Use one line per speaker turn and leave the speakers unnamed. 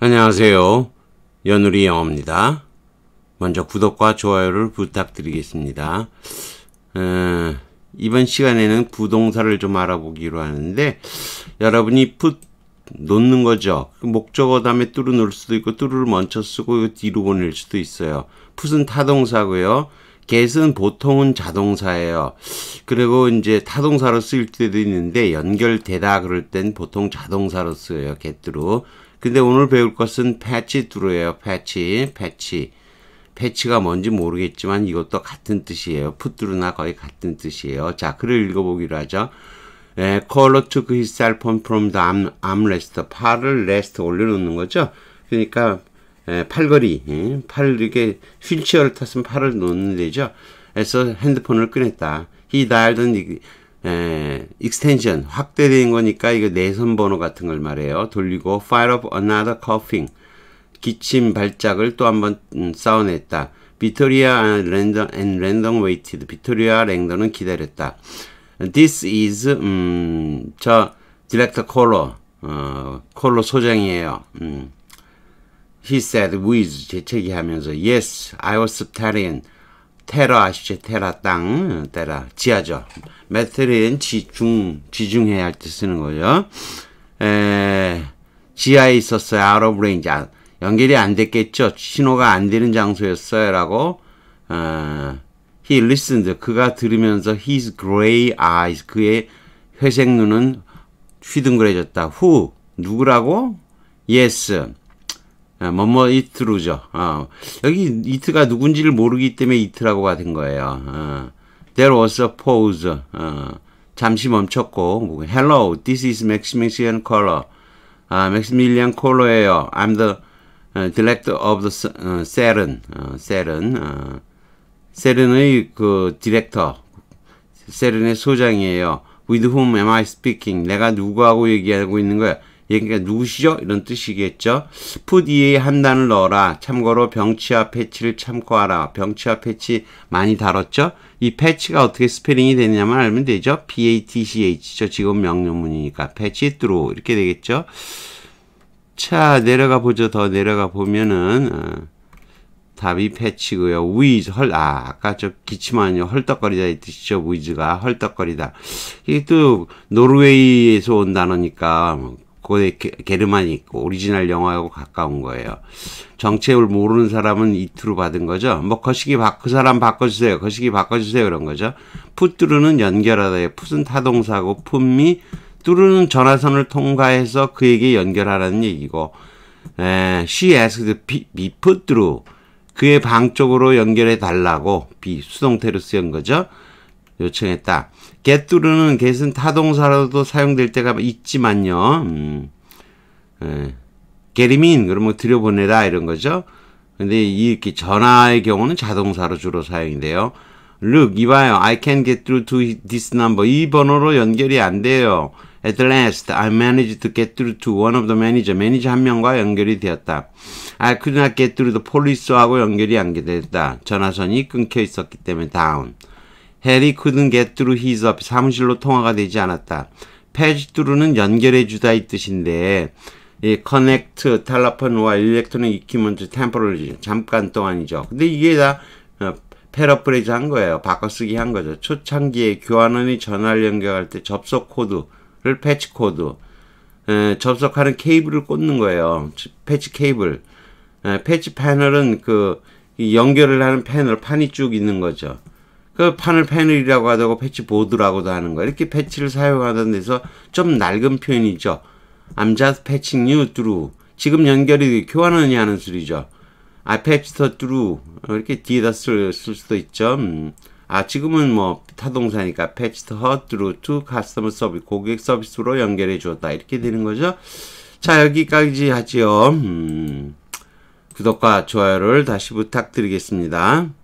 안녕하세요. 연우리 영어입니다. 먼저 구독과 좋아요를 부탁드리겠습니다. 어, 이번 시간에는 부동사를 좀 알아보기로 하는데 여러분이 풋 놓는 거죠. 그 목적어 다음에 뚜루 놓을 수도 있고 뚜루를 먼저 쓰고 그 뒤로 보낼 수도 있어요. 풋은 타동사고요. get은 보통은 자동사예요. 그리고 이제 타동사로 쓰일 때도 있는데 연결되다 그럴 땐 보통 자동사로 쓰여요. get로. 근데 오늘 배울 것은 패치 드이예요 패치, 패치. 패치가 뭔지 모르겠지만 이것도 같은 뜻이에요. 풋뚜루나 거의 같은 뜻이에요. 자, 글을 읽어보기로 하죠. 예, 컬러 투그 히살 폰 프롬 암 암레스트 팔을 레스트 올려놓는 거죠. 그러니까 에, 예, 팔걸이, 예, 팔 이렇게 휠체어를 탔으면 팔을 놓는 데죠. 그래서 핸드폰을 꺼냈다. 이 날던 에, 예, 익스텐션 확대된 거니까 이거 내선 번호 같은 걸 말해요. 돌리고 fire up another coughing 기침 발작을 또 한번 음, 쌓아냈다. 비토리아 랜덤 and r a n d 비토리아 랜덤은 기다렸다. This is 음, 저 디렉터 콜로 콜로 소장이에요. 음. He said with 재채기하면서 Yes, I was s t a r i n g 테라 아시죠? 테라 땅, 테라 지하죠. 메트리는 지중 지중해 할 때 쓰는 거죠. 에, 지하에 있었어요. 아로브 레인지 연결이 안 됐겠죠. 신호가 안 되는 장소였어요라고 어, he listened 그가 들으면서 his gray eyes 그의 회색 눈은 휘둥그레졌다. who 누구라고? yes 뭐뭐 이트루죠. 어. 여기 이트가 누군지를 모르기 때문에 이트라고가 된 거예요. 어. There was a pause. 어. 잠시 멈췄고 Hello, this is Maximilian Kohler. 아, 맥시밀리안 콜러예요. I'm the uh, director of the uh, CERN. 어, CERN. 어, CERN의 그 디렉터. CERN의 소장이에요. With whom am I speaking? 내가 누구하고 얘기하고 있는 거야? 그러니까 누구시죠? 이런 뜻이겠죠. 푸 뒤에 한 단을 넣어라. 참고로 병치와 패치를 참고하라. 병치와 패치 많이 다뤘죠? 이 패치가 어떻게 스페링이 되냐만 알면 되죠. PATCH죠. 지금 명령문이니까. 패치 뚜루 이렇게 되겠죠. 자 내려가 보죠. 더 내려가 보면은 어, 답이 패치고요. 위즈 헐 아, 아까 저 기침하는요. 헐떡거리다 이 뜻이죠. 위즈가 헐떡거리다. 이게 또 노르웨이에서 온 단어니까 고대 게르만이 있고 오리지널 영화하고 가까운 거예요. 정체를 모르는 사람은 이투로 받은 거죠. 뭐 거시기 바, 그 사람 바꿔주세요. 거시기 바꿔주세요. 그런 거죠. 푸뚜르는 연결하다에 푸슨 타동사고 품미 뚜르는 전화선을 통과해서 그에게 연결하라는 얘기고 에, she asked be put through 그의 방 쪽으로 연결해 달라고 비 수동태로 쓰인 거죠. 요청했다. get through는 get은 타동사로도 사용될 때가 있지만요. 음, 예. get him in 그러면 들여보내라 이런 거죠. 근데 이렇게 전화의 경우는 자동사로 주로 사용이 돼요. Look, 이봐요. I can get through to this number. 이 번호로 연결이 안 돼요. At last, I managed to get through to one of the manager. 매니저 한 명과 연결이 되었다. I could not get through the police하고 연결이 안 됐다. 전화선이 끊겨 있었기 때문에 down. 해리 couldn't get through his office. 사무실로 통화가 되지 않았다. p a t c through는 연결해 주다 이 뜻인데 이 connect, 텔레폰과 electronic equipment, temporary 잠깐 동안이죠. 근데 이게 다 어, 패러프레이즈 한 거예요. 바꿔쓰기 한 거죠. 초창기에 교환원이 전화를 연결할 때 접속 코드를 패치 코드, 에, 접속하는 케이블을 꽂는 거예요. 패치 케이블. 에, 패치 패널은 그 연결을 하는 패널 판이 쭉 있는 거죠. 그 판을 패널이라고 하고 다 패치 보드라고도 하는 거야 이렇게 패치를 사용하던 데서 좀 낡은 표현이죠. I'm just patching you through. 지금 연결이 교환하느냐 하는 소리죠. I p a t c h e h e through. 어, 이렇게 뒤에다 쓸, 쓸 수도 있죠. 음. 아, 지금은 뭐 타동사니까 patched her through to customer service. 고객 서비스로 연결해 주었다. 이렇게 되는 거죠. 자, 여기까지 하지요. 음. 구독과 좋아요를 다시 부탁드리겠습니다.